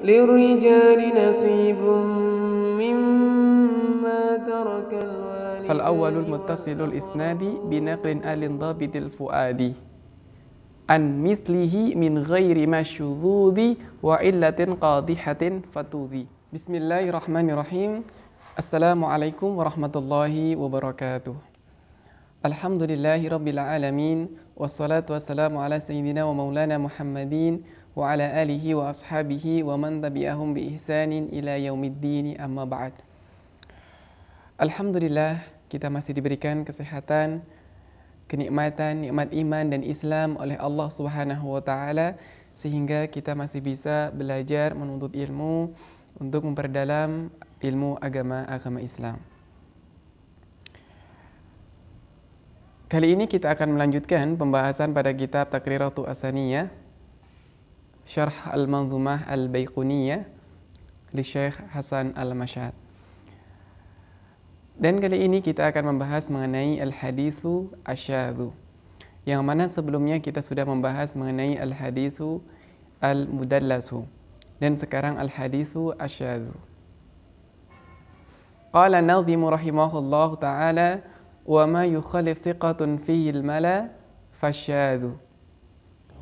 للرجال نصيب مما ترك الوالدين فالأول المتصل الإسناد بنقل آل ضابط الفؤاد عن مثله من غير ما شذوذ وعلة قادحة فتوذي بسم الله الرحمن الرحيم السلام عليكم ورحمة الله وبركاته الحمد لله رب العالمين والصلاة والسلام على سيدنا ومولانا محمدين wa ala alihi wa ashabihi wa man tabi'ahum bi ihsanin ila yaumiddin amma ba'd. Alhamdulillah kita masih diberikan kesehatan, kenikmatan, nikmat iman dan Islam oleh Allah Subhanahu wa taala sehingga kita masih bisa belajar menuntut ilmu untuk memperdalam ilmu agama agama Islam. Kali ini kita akan melanjutkan pembahasan pada kitab Takriratu Asaniyah Syarh Al-Manzumah Al-Baiquniyah di Syekh Hasan Al-Mashad. Dan kali ini kita akan membahas mengenai Al-Hadithu Asyadu. Yang mana sebelumnya kita sudah membahas mengenai Al-Hadithu Al-Mudallasu. Dan sekarang Al-Hadithu Asyadu. Qala Nadhimu rahimahullahu ta'ala wa ma yukhalif thiqatun fihi al-mala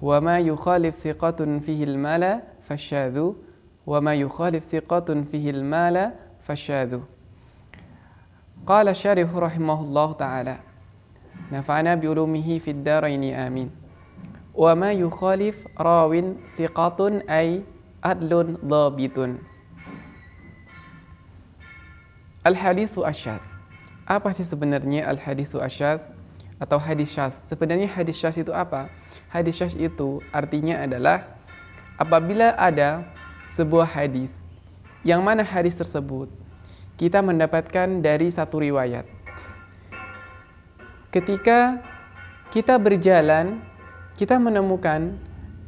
وما يخالف ثقة فيه المال فالشاذ وما يخالف ثقة فيه المال فالشاذ قال الشارح رحمه الله تعالى نفعنا بعلومه في الدارين آمين وما يخالف راو ثقة أي عدل ضابط الحديث hadisu Asyaz Apa sih sebenarnya Al-Hadisu Asyaz atau hadis syaz? Sebenarnya hadis syaz itu apa? Hadis syas itu artinya adalah apabila ada sebuah hadis yang mana hadis tersebut kita mendapatkan dari satu riwayat. Ketika kita berjalan, kita menemukan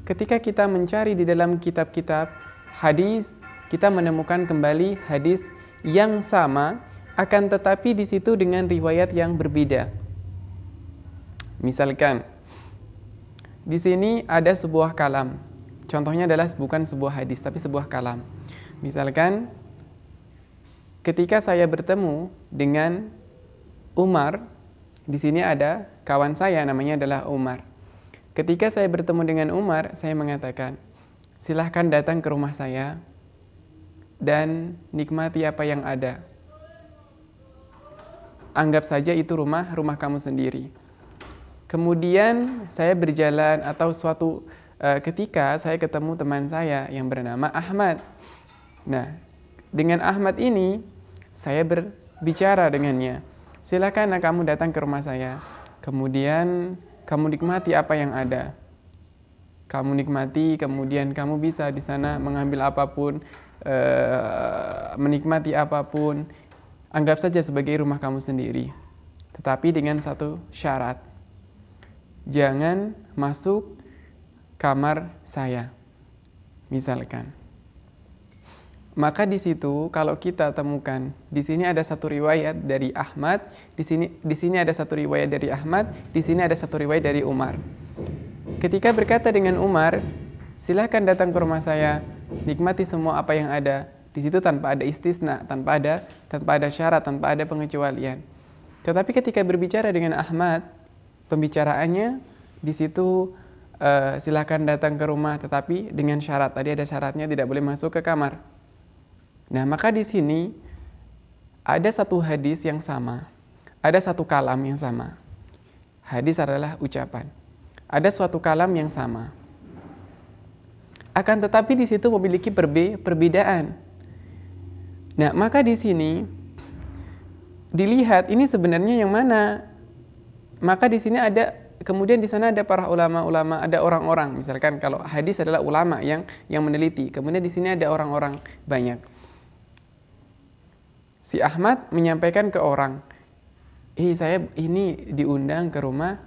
ketika kita mencari di dalam kitab-kitab hadis, kita menemukan kembali hadis yang sama akan tetapi di situ dengan riwayat yang berbeda. Misalkan di sini ada sebuah kalam. Contohnya adalah bukan sebuah hadis, tapi sebuah kalam. Misalkan, ketika saya bertemu dengan Umar, di sini ada kawan saya namanya adalah Umar. Ketika saya bertemu dengan Umar, saya mengatakan, silahkan datang ke rumah saya dan nikmati apa yang ada. Anggap saja itu rumah, rumah kamu sendiri. Kemudian saya berjalan atau suatu uh, ketika saya ketemu teman saya yang bernama Ahmad. Nah, dengan Ahmad ini saya berbicara dengannya. Silakan kamu datang ke rumah saya. Kemudian kamu nikmati apa yang ada. Kamu nikmati, kemudian kamu bisa di sana mengambil apapun, uh, menikmati apapun. Anggap saja sebagai rumah kamu sendiri. Tetapi dengan satu syarat, jangan masuk kamar saya. Misalkan. Maka di situ kalau kita temukan di sini ada satu riwayat dari Ahmad, di sini di sini ada satu riwayat dari Ahmad, di sini ada satu riwayat dari Umar. Ketika berkata dengan Umar, silahkan datang ke rumah saya, nikmati semua apa yang ada. Di situ tanpa ada istisna, tanpa ada tanpa ada syarat, tanpa ada pengecualian. Tetapi ketika berbicara dengan Ahmad, pembicaraannya di situ uh, silakan datang ke rumah tetapi dengan syarat tadi ada syaratnya tidak boleh masuk ke kamar. Nah, maka di sini ada satu hadis yang sama. Ada satu kalam yang sama. Hadis adalah ucapan. Ada suatu kalam yang sama. Akan tetapi di situ memiliki perbe perbedaan. Nah, maka di sini dilihat ini sebenarnya yang mana maka di sini ada kemudian di sana ada para ulama-ulama, ada orang-orang. Misalkan kalau hadis adalah ulama yang yang meneliti. Kemudian di sini ada orang-orang banyak. Si Ahmad menyampaikan ke orang, "Eh, saya ini diundang ke rumah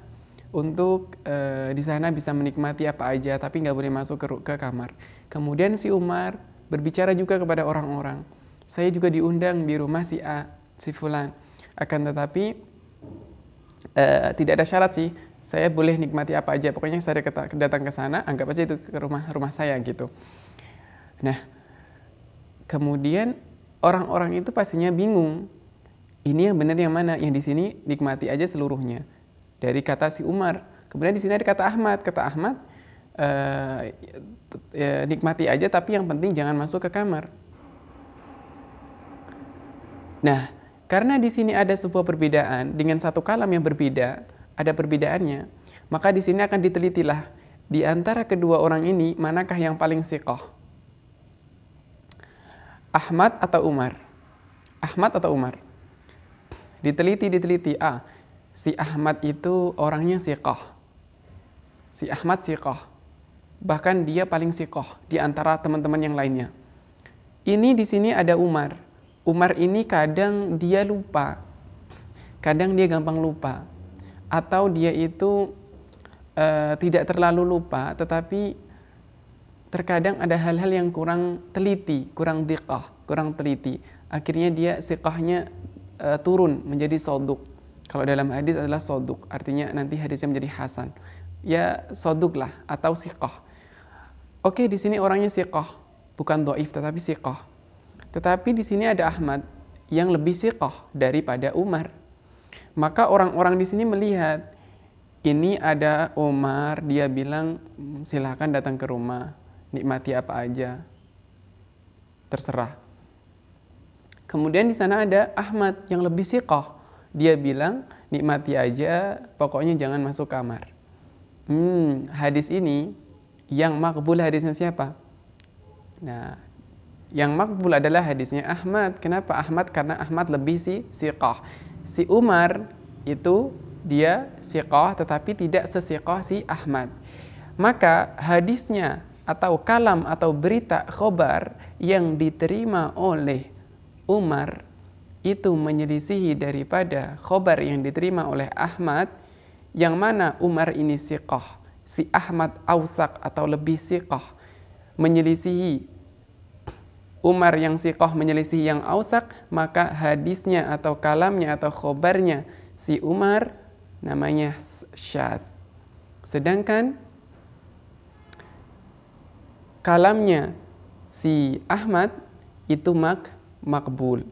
untuk e, di sana bisa menikmati apa aja, tapi nggak boleh masuk ke, ke kamar." Kemudian si Umar berbicara juga kepada orang-orang, "Saya juga diundang di rumah si A, si fulan." Akan tetapi uh, tidak ada syarat sih saya boleh nikmati apa aja pokoknya saya datang ke sana anggap aja itu ke rumah rumah saya gitu nah kemudian orang-orang itu pastinya bingung ini yang benar yang mana yang di sini nikmati aja seluruhnya dari kata si Umar kemudian di sini ada kata Ahmad kata Ahmad eh, eh, nikmati aja tapi yang penting jangan masuk ke kamar nah karena di sini ada sebuah perbedaan dengan satu kalam yang berbeda, ada perbedaannya. Maka di sini akan ditelitilah di antara kedua orang ini manakah yang paling siqah? Ahmad atau Umar? Ahmad atau Umar? Diteliti, diteliti. Ah, si Ahmad itu orangnya siqah. Si Ahmad siqah. Bahkan dia paling siqah di antara teman-teman yang lainnya. Ini di sini ada Umar Umar ini kadang dia lupa, kadang dia gampang lupa, atau dia itu uh, tidak terlalu lupa, tetapi terkadang ada hal-hal yang kurang teliti, kurang diqah, kurang teliti. Akhirnya dia sikahnya uh, eh, turun menjadi soduk. Kalau dalam hadis adalah soduk, artinya nanti hadisnya menjadi hasan. Ya soduk lah, atau sikah. Oke, di sini orangnya sikah, bukan doif, tetapi sikah tetapi di sini ada Ahmad yang lebih siqah daripada Umar. Maka orang-orang di sini melihat ini ada Umar, dia bilang hmm, silahkan datang ke rumah, nikmati apa aja, terserah. Kemudian di sana ada Ahmad yang lebih siqah. Dia bilang nikmati aja, pokoknya jangan masuk kamar. Hmm, hadis ini yang makbul hadisnya siapa? Nah, yang makbul adalah hadisnya Ahmad. Kenapa Ahmad? Karena Ahmad lebih si siqah. Si Umar itu dia siqah tetapi tidak sesiqah si Ahmad. Maka hadisnya atau kalam atau berita khobar yang diterima oleh Umar itu menyelisihi daripada khobar yang diterima oleh Ahmad yang mana Umar ini siqah, si Ahmad ausak atau lebih siqah menyelisihi Umar yang siqah menyelisih yang ausak, maka hadisnya atau kalamnya atau khobarnya si Umar namanya syad. Sedangkan kalamnya si Ahmad itu mak makbul.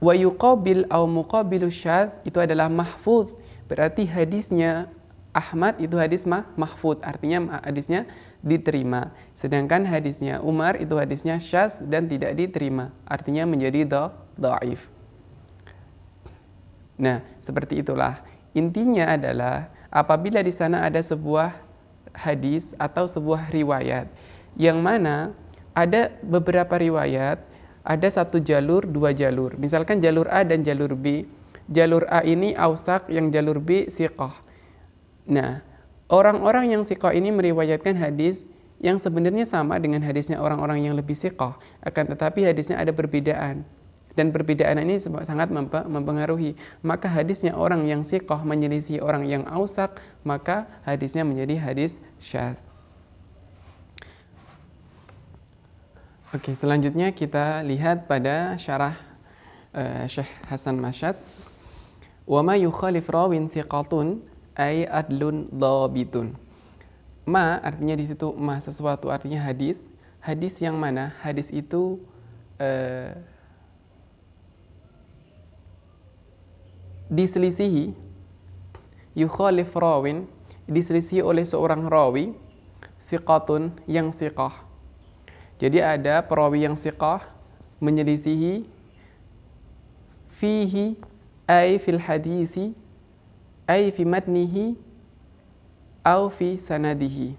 Wa yuqabil au muqabilu syad itu adalah mahfud. Berarti hadisnya Ahmad itu hadis mah, mahfud. Artinya hadisnya diterima. Sedangkan hadisnya Umar itu hadisnya syas dan tidak diterima. Artinya menjadi do, do'if. Nah, seperti itulah. Intinya adalah apabila di sana ada sebuah hadis atau sebuah riwayat yang mana ada beberapa riwayat, ada satu jalur, dua jalur. Misalkan jalur A dan jalur B. Jalur A ini ausak, yang jalur B siqah. Nah, Orang-orang yang sikoh ini meriwayatkan hadis yang sebenarnya sama dengan hadisnya orang-orang yang lebih sikoh, akan tetapi hadisnya ada perbedaan. Dan perbedaan ini sangat mempengaruhi. Maka hadisnya orang yang sikoh menyelisih orang yang ausak, maka hadisnya menjadi hadis syadz. Oke, selanjutnya kita lihat pada syarah uh, Syekh Hasan Masyad. Wa ma yukhalif rawin siqatun ay adlun dobitun ma artinya di situ ma sesuatu artinya hadis hadis yang mana hadis itu eh, diselisihi yukhalif rawin diselisihi oleh seorang rawi siqatun yang siqah jadi ada perawi yang siqah menyelisihi fihi ay fil hadisi ay fi matnihi aw fi sanadihi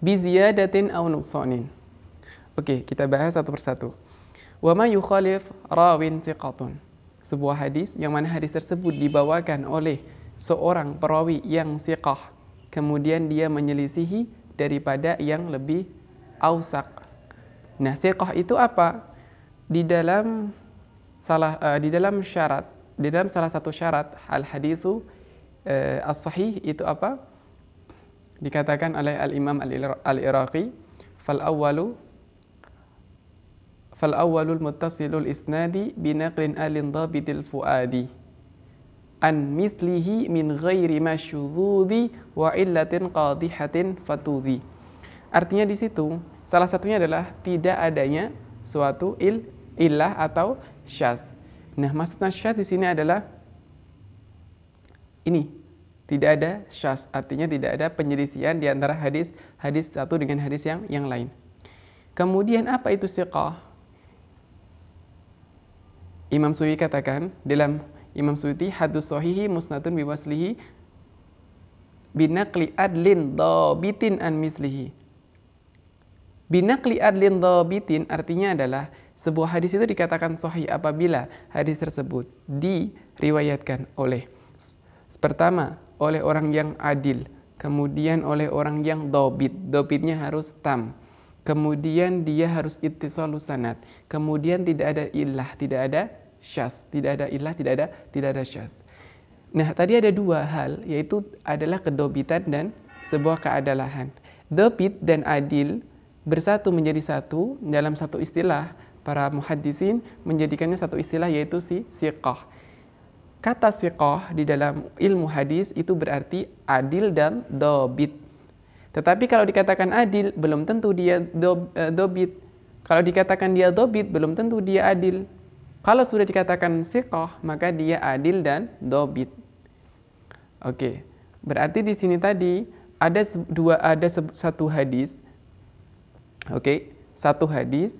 bi ziyadatin au nuqsanin Oke, kita bahas satu persatu. Wa ma yukhalif rawin siqatun. Sebuah hadis yang mana hadis tersebut dibawakan oleh seorang perawi yang siqah. Kemudian dia menyelisihi daripada yang lebih ausak. Nah, siqah itu apa? Di dalam salah uh, di dalam syarat di dalam salah satu syarat al hadisu eh, as sahih itu apa dikatakan oleh al imam al iraqi fal awalu fal awalul muttasilul isnadi bi naqlin alin dhabitil fuadi an mislihi min ghairi masyudhudi wa illatin qadihatin fatudhi artinya di situ salah satunya adalah tidak adanya suatu il ilah atau syaz Nah, maksud nasyah di sini adalah ini. Tidak ada syas, artinya tidak ada penyelisihan di antara hadis hadis satu dengan hadis yang yang lain. Kemudian apa itu siqah? Imam Suyuti katakan dalam Imam Suyuti hadus sahihi musnatun biwaslihi binakli adlin dhabitin an mislihi. Binakli adlin dhabitin artinya adalah sebuah hadis itu dikatakan sahih apabila hadis tersebut diriwayatkan oleh pertama oleh orang yang adil, kemudian oleh orang yang dobit, dobitnya harus tam, kemudian dia harus ittisalu sanad, kemudian tidak ada ilah, tidak ada syas, tidak ada ilah, tidak ada tidak ada syas. Nah, tadi ada dua hal yaitu adalah kedobitan dan sebuah keadalahan. Dobit dan adil bersatu menjadi satu dalam satu istilah para muhadisin menjadikannya satu istilah yaitu si siqah. Kata siqah di dalam ilmu hadis itu berarti adil dan dobit. Tetapi kalau dikatakan adil, belum tentu dia eh, dobit. Kalau dikatakan dia dobit, belum tentu dia adil. Kalau sudah dikatakan siqah, maka dia adil dan dobit. Oke, berarti di sini tadi ada dua ada satu hadis. Oke, satu hadis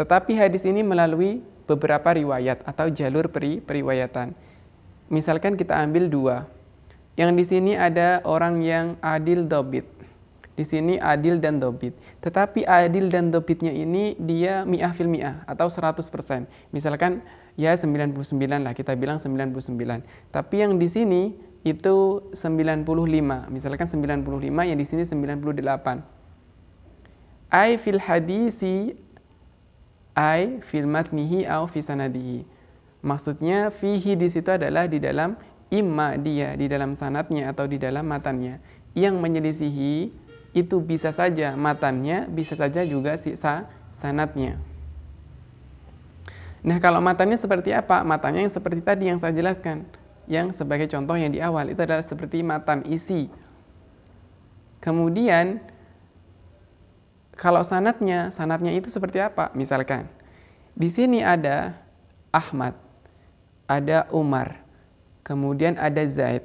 tetapi hadis ini melalui beberapa riwayat atau jalur peri periwayatan. Misalkan kita ambil dua. Yang di sini ada orang yang adil dobit. Di sini adil dan dobit. Tetapi adil dan dobitnya ini dia mi'ah fil mi'ah atau 100%. Misalkan ya 99 lah kita bilang 99. Tapi yang di sini itu 95. Misalkan 95 yang di sini 98. Ai fil hadisi ai fil matnihi au fi sanadihi. Maksudnya fihi di situ adalah di dalam imma dia, di dalam sanatnya atau di dalam matannya. Yang menyelisihi itu bisa saja matannya, bisa saja juga sisa sanatnya. Nah kalau matanya seperti apa? Matanya yang seperti tadi yang saya jelaskan. Yang sebagai contoh yang di awal itu adalah seperti matan isi. Kemudian kalau sanatnya, sanatnya itu seperti apa? Misalkan, di sini ada Ahmad, ada Umar, kemudian ada Zaid.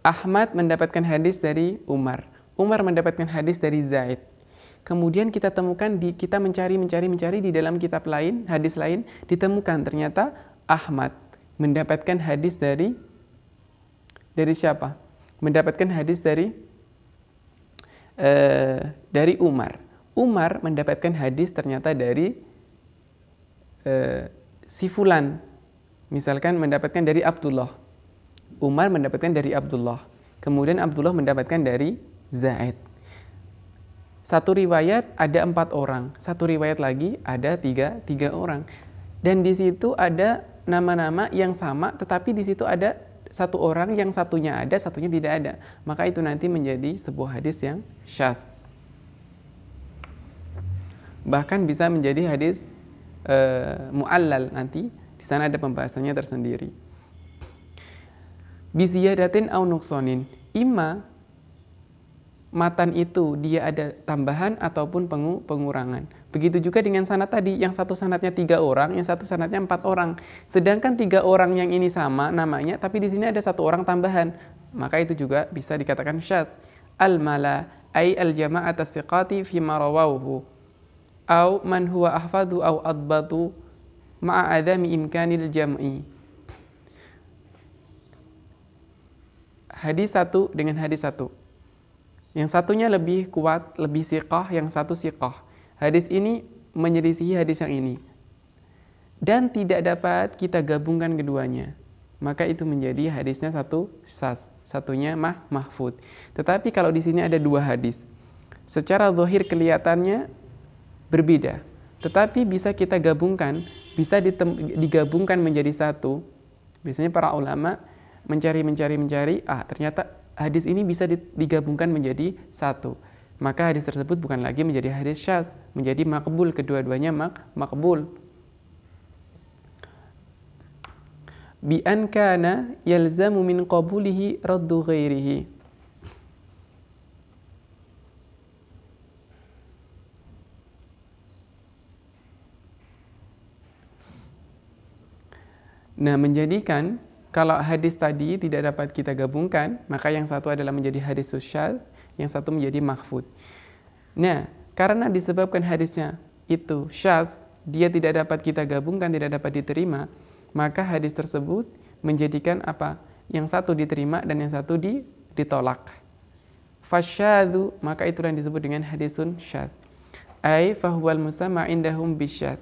Ahmad mendapatkan hadis dari Umar. Umar mendapatkan hadis dari Zaid. Kemudian kita temukan di kita mencari mencari mencari di dalam kitab lain, hadis lain ditemukan ternyata Ahmad mendapatkan hadis dari dari siapa? Mendapatkan hadis dari Eh, dari Umar. Umar mendapatkan hadis ternyata dari uh, si Misalkan mendapatkan dari Abdullah. Umar mendapatkan dari Abdullah. Kemudian Abdullah mendapatkan dari Zaid. Satu riwayat ada empat orang, satu riwayat lagi ada tiga, tiga orang. Dan di situ ada nama-nama yang sama, tetapi di situ ada satu orang yang satunya ada, satunya tidak ada. Maka itu nanti menjadi sebuah hadis yang syaz. Bahkan bisa menjadi hadis e, muallal nanti, di sana ada pembahasannya tersendiri. Biziyadatin au nuksonin, ima matan itu dia ada tambahan ataupun pengurangan. Begitu juga dengan sanat tadi, yang satu sanatnya tiga orang, yang satu sanatnya empat orang. Sedangkan tiga orang yang ini sama namanya, tapi di sini ada satu orang tambahan. Maka itu juga bisa dikatakan syad. Al-mala ay al-jama'at as-siqati fi marawawuhu. Au man huwa ahfadu au adbatu ma'a imkanil jam'i. Hadis satu dengan hadis satu. Yang satunya lebih kuat, lebih siqah, yang satu siqah Hadis ini menyelisihi hadis yang ini. Dan tidak dapat kita gabungkan keduanya. Maka itu menjadi hadisnya satu sas, satunya mah mahfud. Tetapi kalau di sini ada dua hadis. Secara zahir kelihatannya berbeda. Tetapi bisa kita gabungkan, bisa digabungkan menjadi satu. Biasanya para ulama mencari mencari mencari, ah ternyata hadis ini bisa digabungkan menjadi satu maka hadis tersebut bukan lagi menjadi hadis syaz, menjadi makbul kedua-duanya mak makbul. Bi an kana yalzamu min qabulihi raddu ghairihi. Nah, menjadikan kalau hadis tadi tidak dapat kita gabungkan, maka yang satu adalah menjadi hadis sosial, yang satu menjadi mahfud. Nah, karena disebabkan hadisnya itu syaz, dia tidak dapat kita gabungkan, tidak dapat diterima, maka hadis tersebut menjadikan apa? Yang satu diterima dan yang satu di, ditolak. Fasyadu, maka itulah yang disebut dengan hadisun syaz. Ay fahuwal musama indahum bisyad.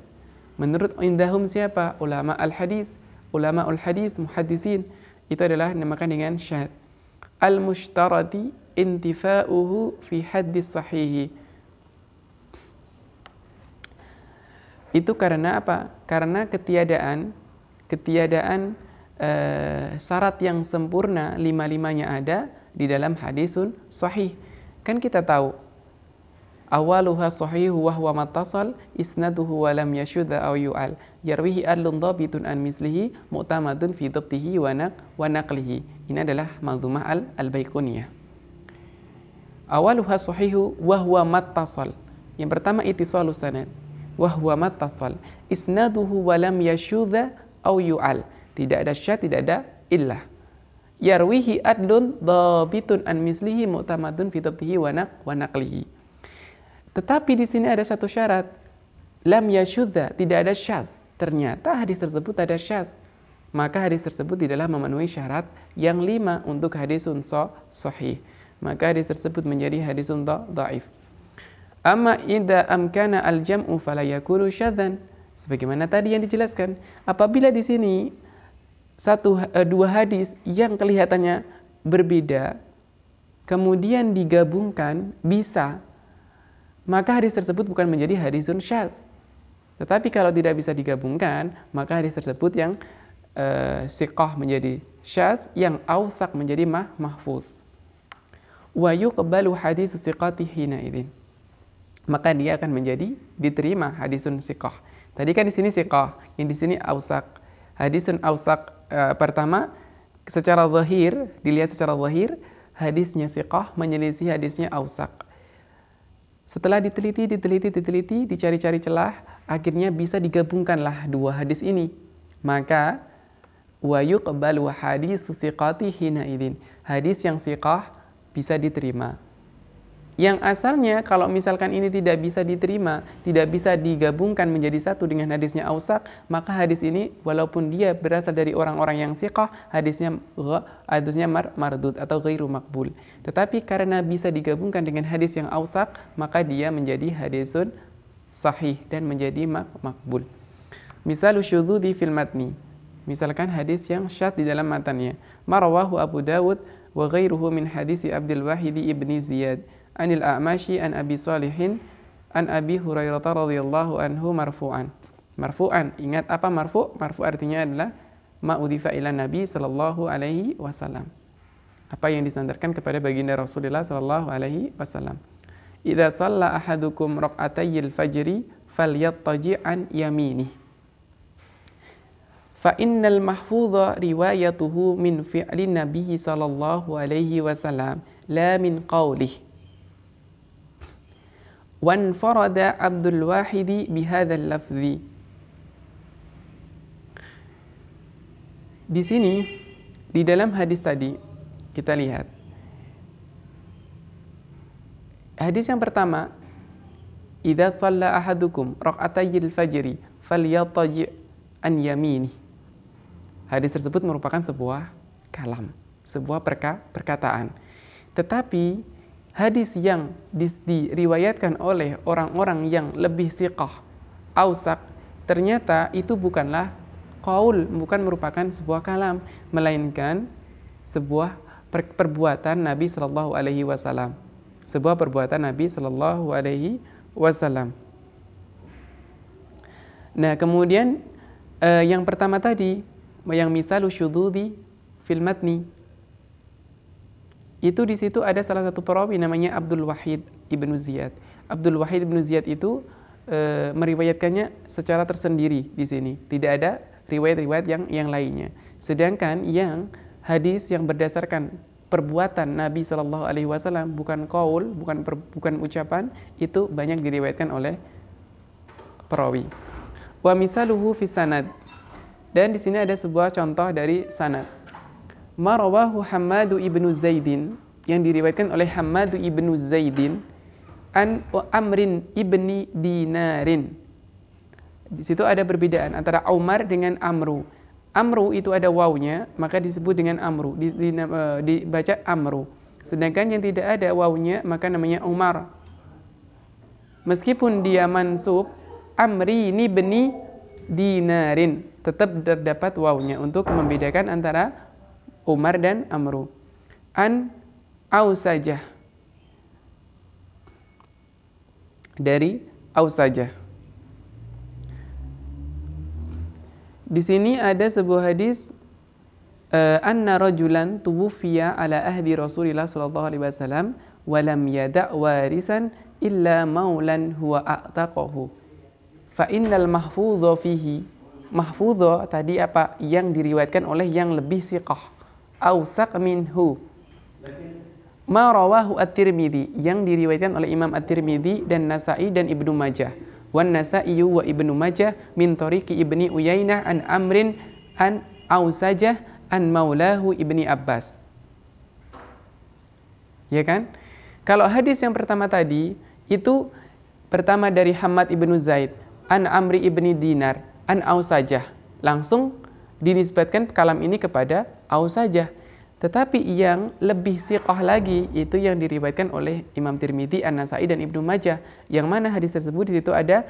Menurut indahum siapa? Ulama al-hadis. Ulama al-hadis, muhadisin. Itu adalah dinamakan dengan syad. Al-mushtarati intifa'uhu fi hadis sahihi. Itu karena apa? Karena ketiadaan ketiadaan eh, syarat yang sempurna lima-limanya ada di dalam hadisun sahih. Kan kita tahu awaluha sahih wa huwa matasal isnaduhu wa lam yashudha aw yu'al yarwihi adlun dhabitun an mislihi mu'tamadun fi dhabtihi wa naqlihi. Ini adalah manzumah al-baiquniyah awaluha sahihu wahwa mattasal. Yang pertama itisalu sanad. Wahwa mattasal. Isnaduhu walam yashudha au yu'al. Tidak ada syad, tidak ada illah. Yarwihi adlun dhabitun an mislihi mu'tamadun fitobtihi wa naqlihi. Tetapi di sini ada satu syarat. Lam yashudha, tidak ada syad. Ternyata hadis tersebut ada syaz. Maka hadis tersebut tidaklah memenuhi syarat yang lima untuk hadis unso sahih maka hadis tersebut menjadi hadis daif. Amma idza amkana al-jam'u falayakunu syadzan. Sebagaimana tadi yang dijelaskan, apabila di sini satu eh, dua hadis yang kelihatannya berbeda kemudian digabungkan bisa maka hadis tersebut bukan menjadi hadisun syaz. Tetapi kalau tidak bisa digabungkan, maka hadis tersebut yang uh, eh, sikoh menjadi syaz, yang ausak menjadi mah mahfuz wa yuqbalu hadis siqati hina idzin maka dia akan menjadi diterima hadisun siqah tadi kan di sini siqah yang di sini ausak hadisun ausak e, eh, pertama secara zahir dilihat secara zahir hadisnya siqah menyelisih hadisnya ausak setelah diteliti diteliti diteliti dicari-cari celah akhirnya bisa digabungkanlah dua hadis ini maka wa yuqbalu hadis siqati hina idzin hadis yang siqah bisa diterima. Yang asalnya kalau misalkan ini tidak bisa diterima, tidak bisa digabungkan menjadi satu dengan hadisnya Ausak, maka hadis ini walaupun dia berasal dari orang-orang yang siqah, hadisnya hadisnya mar mardud atau ghairu makbul. Tetapi karena bisa digabungkan dengan hadis yang Ausak, maka dia menjadi hadisun sahih dan menjadi mak makbul. Misal usyudhu filmat filmatni. Misalkan hadis yang syad di dalam matanya Marwahu Abu Dawud وغيره من حديث عبد الواحد ابن زياد عن الأعمش عن أبي صالح عن أبي هريرة رضي الله عنه مرفوعا مرفوعا ingat apa marfu marfu artinya adalah ma'udifa ila nabi sallallahu alaihi wasallam apa yang disandarkan kepada baginda Rasulullah sallallahu alaihi wasallam idza shalla ahadukum raq'atayil fajri falyattaji an yaminihi fa innal mahfudha riwayatuhu min fi'li nabiy sallallahu alaihi wasallam la min qawlih wan farada Abdul Wahidi bihadzal lafzi Di sini di dalam hadis tadi kita lihat Hadis yang pertama Idza shalla ahadukum raq'atayil fajri falyataj an yamini Hadis tersebut merupakan sebuah kalam, sebuah perka, perkataan. Tetapi hadis yang diriwayatkan oleh orang-orang yang lebih siqah, ausak, ternyata itu bukanlah qaul, bukan merupakan sebuah kalam, melainkan sebuah per, perbuatan Nabi Shallallahu alaihi wasallam. Sebuah perbuatan Nabi Shallallahu alaihi wasallam. Nah, kemudian eh, yang pertama tadi yang misalu syudhudhi fil matni itu di situ ada salah satu perawi namanya Abdul Wahid ibnu Ziyad. Abdul Wahid ibnu Ziyad itu e, meriwayatkannya secara tersendiri di sini. Tidak ada riwayat-riwayat yang yang lainnya. Sedangkan yang hadis yang berdasarkan perbuatan Nabi Shallallahu Alaihi Wasallam bukan kaul, bukan per, bukan ucapan itu banyak diriwayatkan oleh perawi. Wa misaluhu sanad dan di sini ada sebuah contoh dari sanad. Marawahu Hamadu ibnu Zaidin yang diriwayatkan oleh Hamadu ibnu Zaidin an Amrin ibni Dinarin. Di situ ada perbedaan antara Umar dengan Amru. Amru itu ada wawnya, maka disebut dengan Amru, di, di, uh, dibaca Amru. Sedangkan yang tidak ada wawnya, maka namanya Umar. Meskipun dia mansub, Amri ini beni dinarin tetap terdapat wawnya untuk membedakan antara Umar dan Amru. An au saja. Dari au saja. Di sini ada sebuah hadis eh, anna rajulan tuwfiya ala ahdi Rasulillah sallallahu alaihi wasallam wa lam yada' warisan illa maulan huwa a'taqahu fa innal mahfuzu fihi mahfudho tadi apa yang diriwayatkan oleh yang lebih siqah awsaq minhu ma rawahu at-tirmidhi yang diriwayatkan oleh Imam at-tirmidhi dan Nasa'i dan Ibnu Majah wan Nasa'i wa Ibnu Majah min tariqi Ibni Uyainah an Amrin an Ausajah an Maulahu Ibni Abbas ya kan kalau hadis yang pertama tadi itu pertama dari Hamad ibnu Zaid an Amri ibni Dinar an saja, Langsung dinisbatkan kalam ini kepada saja. Tetapi yang lebih siqah lagi itu yang diriwayatkan oleh Imam Tirmidzi, An-Nasa'i dan Ibnu Majah. Yang mana hadis tersebut di situ ada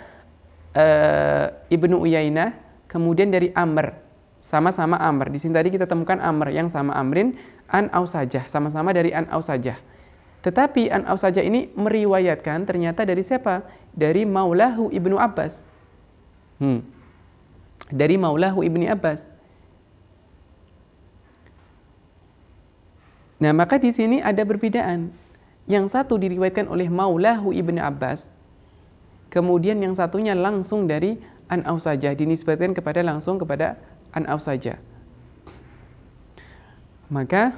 uh, Ibnu Uyainah, kemudian dari Amr. Sama-sama Amr. Di sini tadi kita temukan Amr yang sama Amrin, an saja, sama-sama dari an saja. Tetapi an saja ini meriwayatkan ternyata dari siapa? Dari Maulahu Ibnu Abbas. Hmm dari Maulahu Ibni Abbas. Nah, maka di sini ada perbedaan. Yang satu diriwayatkan oleh Maulahu Ibni Abbas. Kemudian yang satunya langsung dari an saja, dinisbatkan kepada langsung kepada an saja. Maka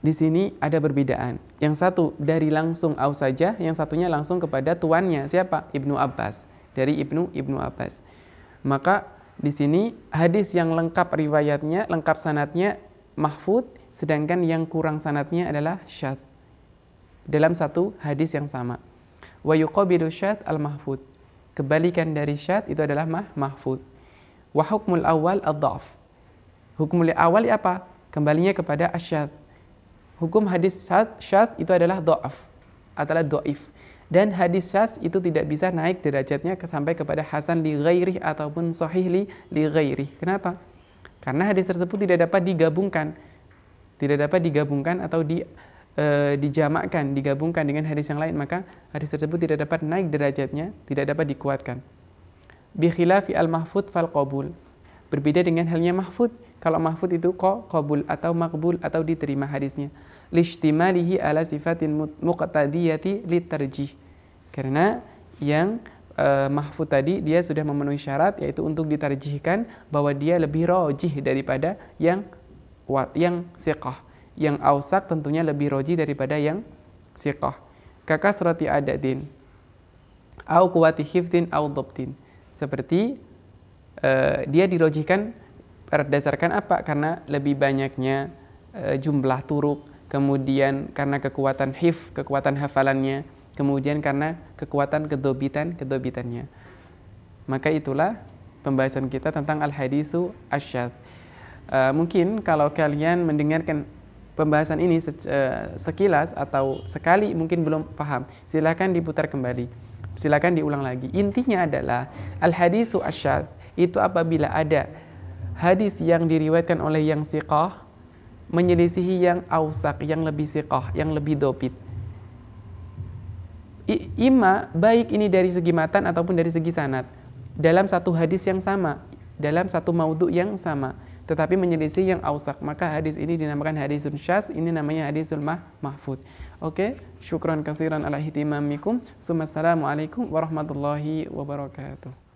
di sini ada perbedaan. Yang satu dari langsung aus saja, yang satunya langsung kepada tuannya. Siapa? Ibnu Abbas. Dari Ibnu Ibnu Abbas. Maka di sini hadis yang lengkap riwayatnya, lengkap sanatnya mahfud, sedangkan yang kurang sanatnya adalah Syad. Dalam satu hadis yang sama. Wa yuqabidu Syad al-mahfud. Kebalikan dari Syad itu adalah mah mahfud. Wa hukmul awal ad-dhaf. Hukmul awal apa? Kembalinya kepada asyadz hukum hadis syad itu adalah do'af, adalah do'if. Dan hadis syad itu tidak bisa naik derajatnya sampai kepada hasan li ghairih ataupun sahih li, li ghairih. Kenapa? Karena hadis tersebut tidak dapat digabungkan. Tidak dapat digabungkan atau di, e, dijamakkan, digabungkan dengan hadis yang lain, maka hadis tersebut tidak dapat naik derajatnya, tidak dapat dikuatkan. Bikhilafi al-mahfud fal qabul. Berbeda dengan halnya mahfud, kalau mahfud itu ko, qabul atau makbul atau diterima hadisnya lishtimalihi ala sifatin muqtadiyati litarjih. Karena yang uh, mahfud tadi dia sudah memenuhi syarat yaitu untuk ditarjihkan bahwa dia lebih rojih daripada yang yang siqah. Yang ausak tentunya lebih rojih daripada yang siqah. roti adadin au kuwati hifdin au dobtin. Seperti uh, dia dirojihkan berdasarkan apa? Karena lebih banyaknya uh, jumlah turuk kemudian karena kekuatan hif, kekuatan hafalannya, kemudian karena kekuatan kedobitan, kedobitannya. Maka itulah pembahasan kita tentang al-hadisu asyad. Uh, mungkin kalau kalian mendengarkan pembahasan ini se uh, sekilas atau sekali mungkin belum paham, silakan diputar kembali. Silakan diulang lagi. Intinya adalah al-hadisu asyad itu apabila ada hadis yang diriwayatkan oleh yang siqah menyelisihi yang ausak, yang lebih sikoh, yang lebih dopit. I, ima baik ini dari segi matan ataupun dari segi sanat dalam satu hadis yang sama, dalam satu maudhu yang sama, tetapi menyelisih yang ausak. Maka hadis ini dinamakan hadisun syas, ini namanya hadisul mah mahfud. Oke, okay? syukran kasiran ala hitimamikum. Assalamualaikum warahmatullahi wabarakatuh.